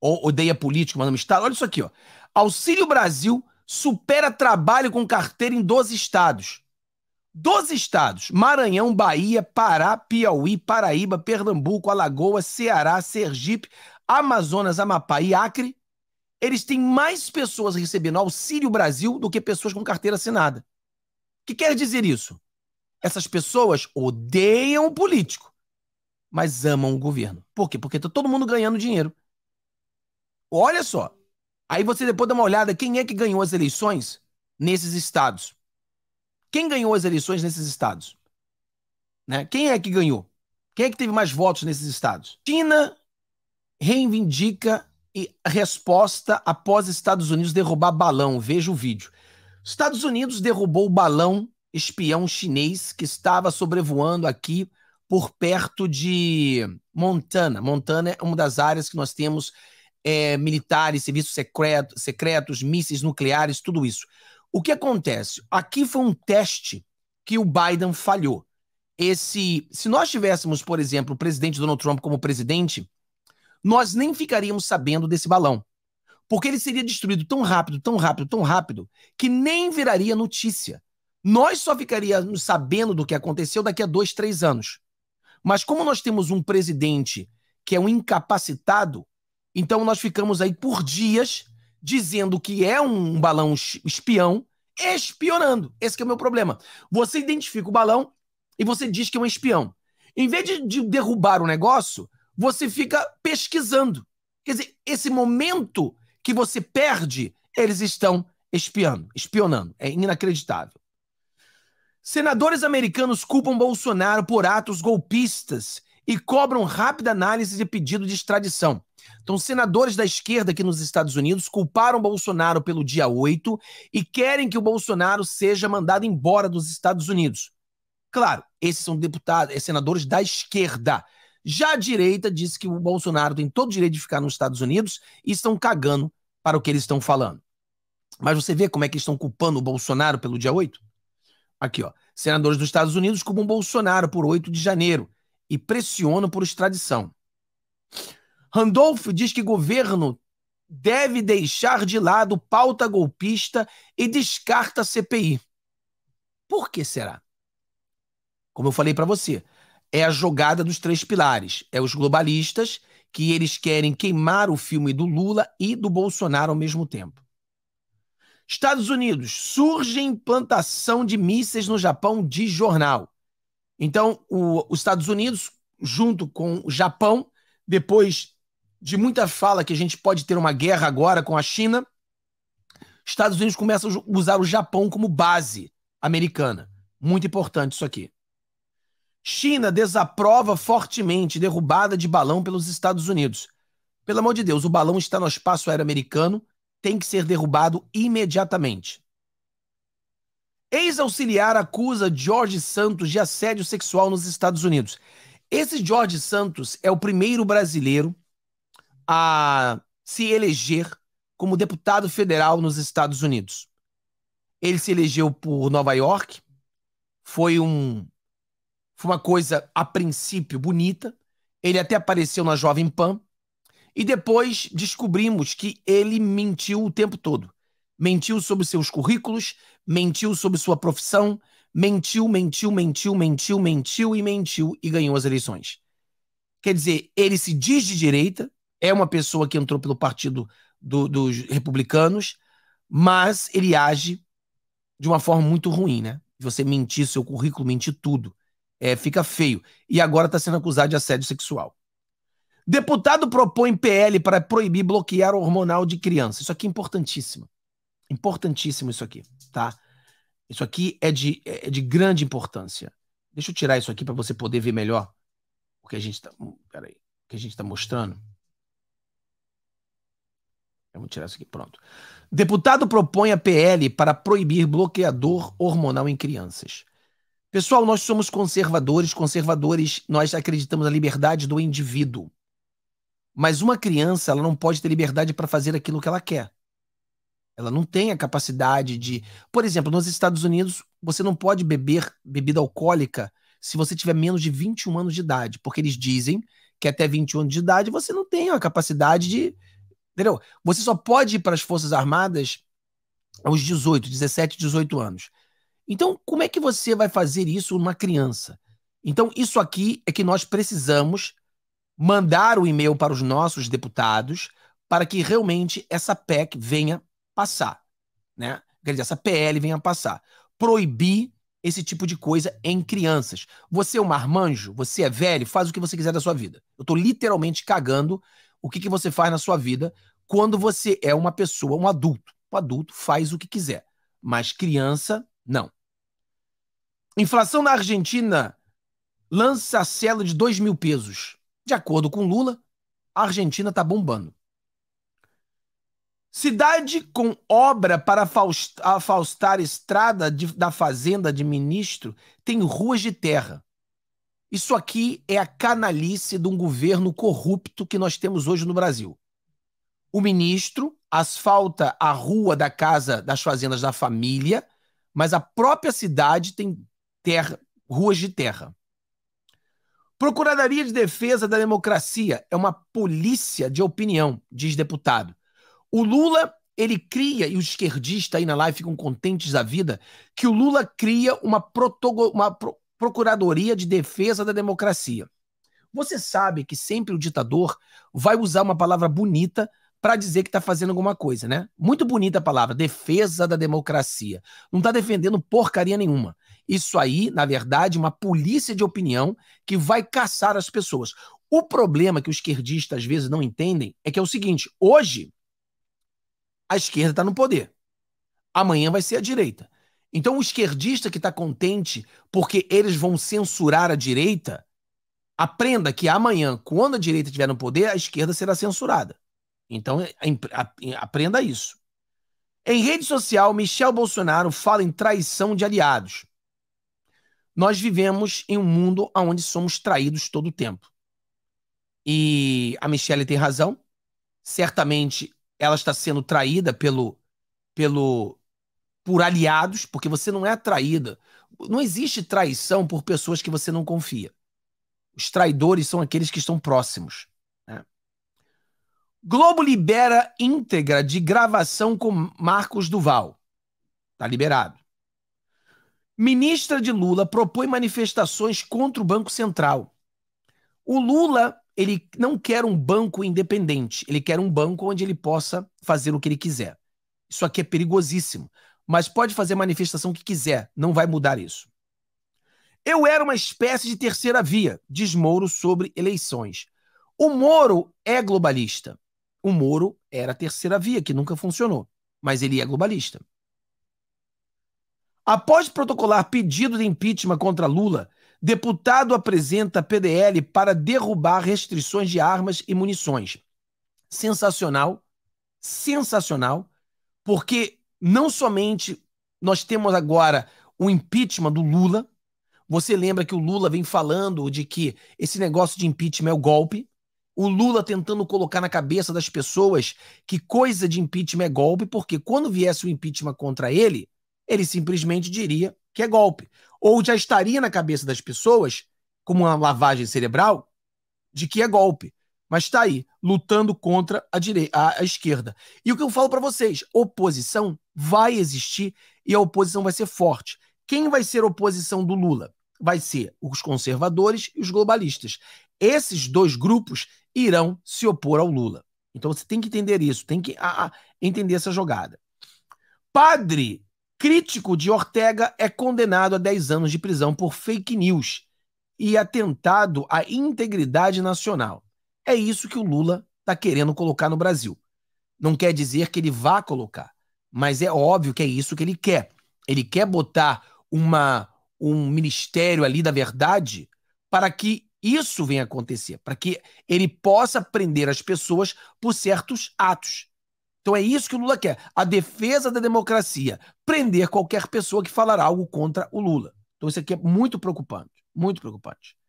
odeia político, mas não Estado. Olha isso aqui, ó. Auxílio Brasil supera trabalho com carteira em 12 estados. 12 estados: Maranhão, Bahia, Pará, Piauí, Paraíba, Pernambuco, Alagoas, Ceará, Sergipe, Amazonas, Amapá e Acre. Eles têm mais pessoas recebendo Auxílio Brasil do que pessoas com carteira assinada. O que quer dizer isso? Essas pessoas odeiam o político, mas amam o governo. Por quê? Porque está todo mundo ganhando dinheiro. Olha só. Aí você depois dá uma olhada quem é que ganhou as eleições nesses estados. Quem ganhou as eleições nesses estados? Né? Quem é que ganhou? Quem é que teve mais votos nesses estados? China reivindica resposta após Estados Unidos derrubar balão. Veja o vídeo. Estados Unidos derrubou o balão espião chinês que estava sobrevoando aqui por perto de Montana. Montana é uma das áreas que nós temos é, militares, serviços secreto, secretos, mísseis nucleares, tudo isso. O que acontece? Aqui foi um teste que o Biden falhou. Esse, se nós tivéssemos, por exemplo, o presidente Donald Trump como presidente, nós nem ficaríamos sabendo desse balão. Porque ele seria destruído tão rápido, tão rápido, tão rápido, que nem viraria notícia. Nós só ficaríamos sabendo do que aconteceu daqui a dois, três anos. Mas como nós temos um presidente que é um incapacitado, então nós ficamos aí por dias dizendo que é um balão espião, espionando. Esse é o meu problema. Você identifica o balão e você diz que é um espião. Em vez de, de derrubar o negócio, você fica pesquisando. Quer dizer, esse momento que você perde, eles estão espiando, espionando. É inacreditável. Senadores americanos culpam Bolsonaro por atos golpistas e cobram rápida análise de pedido de extradição. Então, senadores da esquerda aqui nos Estados Unidos culparam Bolsonaro pelo dia 8 e querem que o Bolsonaro seja mandado embora dos Estados Unidos. Claro, esses são deputados, eh, senadores da esquerda. Já a direita disse que o Bolsonaro tem todo o direito de ficar nos Estados Unidos e estão cagando para o que eles estão falando. Mas você vê como é que estão culpando o Bolsonaro pelo dia 8? Aqui, ó. Senadores dos Estados Unidos culpam Bolsonaro por 8 de janeiro e pressionam por extradição. Randolph diz que governo deve deixar de lado pauta golpista e descarta CPI. Por que será? Como eu falei para você, é a jogada dos três pilares. É os globalistas que eles querem queimar o filme do Lula e do Bolsonaro ao mesmo tempo. Estados Unidos, surge implantação de mísseis no Japão de jornal. Então, o, os Estados Unidos, junto com o Japão, depois de muita fala que a gente pode ter uma guerra agora com a China, Estados Unidos começa a usar o Japão como base americana. Muito importante isso aqui. China desaprova fortemente derrubada de balão pelos Estados Unidos. Pelo amor de Deus, o balão está no espaço aéreo americano, tem que ser derrubado imediatamente. Ex-auxiliar acusa George Santos de assédio sexual nos Estados Unidos. Esse George Santos é o primeiro brasileiro a se eleger como deputado federal nos Estados Unidos. Ele se elegeu por Nova York, foi um foi uma coisa a princípio bonita. Ele até apareceu na Jovem Pan e depois descobrimos que ele mentiu o tempo todo. Mentiu sobre seus currículos, mentiu sobre sua profissão, mentiu, mentiu, mentiu, mentiu, mentiu e mentiu e ganhou as eleições. Quer dizer, ele se diz de direita, é uma pessoa que entrou pelo partido do, dos republicanos, mas ele age de uma forma muito ruim, né? Você mentir seu currículo, mentir tudo. É, fica feio. E agora está sendo acusado de assédio sexual. Deputado propõe PL para proibir bloquear hormonal de criança. Isso aqui é importantíssimo. Importantíssimo isso aqui, tá? Isso aqui é de, é, é de grande importância. Deixa eu tirar isso aqui para você poder ver melhor o que a gente está. Hum, peraí. O que a gente está mostrando. É, vamos tirar isso aqui, pronto. Deputado propõe a PL para proibir bloqueador hormonal em crianças. Pessoal, nós somos conservadores, conservadores, nós acreditamos na liberdade do indivíduo. Mas uma criança, ela não pode ter liberdade para fazer aquilo que ela quer. Ela não tem a capacidade de, por exemplo, nos Estados Unidos, você não pode beber bebida alcoólica se você tiver menos de 21 anos de idade, porque eles dizem que até 21 anos de idade você não tem a capacidade de Entendeu? Você só pode ir para as Forças Armadas aos 18, 17, 18 anos. Então, como é que você vai fazer isso numa criança? Então, isso aqui é que nós precisamos mandar o um e-mail para os nossos deputados para que realmente essa PEC venha passar, né? Quer dizer, essa PL venha passar. Proibir esse tipo de coisa em crianças. Você é um marmanjo, você é velho, faz o que você quiser da sua vida. Eu estou literalmente cagando o que, que você faz na sua vida, quando você é uma pessoa, um adulto. O adulto faz o que quiser, mas criança, não. Inflação na Argentina lança a cela de 2 mil pesos. De acordo com Lula, a Argentina está bombando. Cidade com obra para afastar estrada de, da fazenda de ministro tem ruas de terra. Isso aqui é a canalice de um governo corrupto que nós temos hoje no Brasil o ministro asfalta a rua da casa das fazendas da família, mas a própria cidade tem terra, ruas de terra. Procuradoria de Defesa da Democracia é uma polícia de opinião, diz deputado. O Lula, ele cria, e os esquerdistas aí na live ficam contentes da vida, que o Lula cria uma, uma pro Procuradoria de Defesa da Democracia. Você sabe que sempre o ditador vai usar uma palavra bonita para dizer que está fazendo alguma coisa, né? Muito bonita a palavra, defesa da democracia. Não está defendendo porcaria nenhuma. Isso aí, na verdade, uma polícia de opinião que vai caçar as pessoas. O problema que os esquerdistas às vezes não entendem é que é o seguinte: hoje a esquerda está no poder, amanhã vai ser a direita. Então o esquerdista que está contente porque eles vão censurar a direita, aprenda que amanhã, quando a direita estiver no poder, a esquerda será censurada. Então, aprenda isso. Em rede social, Michel Bolsonaro fala em traição de aliados. Nós vivemos em um mundo onde somos traídos todo o tempo. E a Michelle tem razão. Certamente ela está sendo traída pelo pelo por aliados, porque você não é traída. Não existe traição por pessoas que você não confia. Os traidores são aqueles que estão próximos. Globo libera íntegra de gravação com Marcos Duval. Tá liberado. Ministra de Lula propõe manifestações contra o Banco Central. O Lula, ele não quer um banco independente, ele quer um banco onde ele possa fazer o que ele quiser. Isso aqui é perigosíssimo, mas pode fazer a manifestação que quiser, não vai mudar isso. Eu era uma espécie de terceira via, diz Moro sobre eleições. O Moro é globalista o Moro era a terceira via, que nunca funcionou, mas ele é globalista. Após protocolar pedido de impeachment contra Lula, deputado apresenta PDL para derrubar restrições de armas e munições. Sensacional, sensacional, porque não somente nós temos agora o impeachment do Lula, você lembra que o Lula vem falando de que esse negócio de impeachment é o golpe, o Lula tentando colocar na cabeça das pessoas que coisa de impeachment é golpe, porque quando viesse o impeachment contra ele, ele simplesmente diria que é golpe. Ou já estaria na cabeça das pessoas, como uma lavagem cerebral, de que é golpe. Mas está aí, lutando contra a, direita, a, a esquerda. E o que eu falo para vocês: oposição vai existir e a oposição vai ser forte. Quem vai ser oposição do Lula? Vai ser os conservadores e os globalistas. Esses dois grupos irão se opor ao Lula. Então você tem que entender isso, tem que a, a, entender essa jogada. Padre crítico de Ortega é condenado a 10 anos de prisão por fake news e atentado à integridade nacional. É isso que o Lula está querendo colocar no Brasil. Não quer dizer que ele vá colocar, mas é óbvio que é isso que ele quer. Ele quer botar uma, um ministério ali da verdade para que isso venha acontecer, para que ele possa prender as pessoas por certos atos. Então é isso que o Lula quer, a defesa da democracia, prender qualquer pessoa que falar algo contra o Lula. Então isso aqui é muito preocupante, muito preocupante.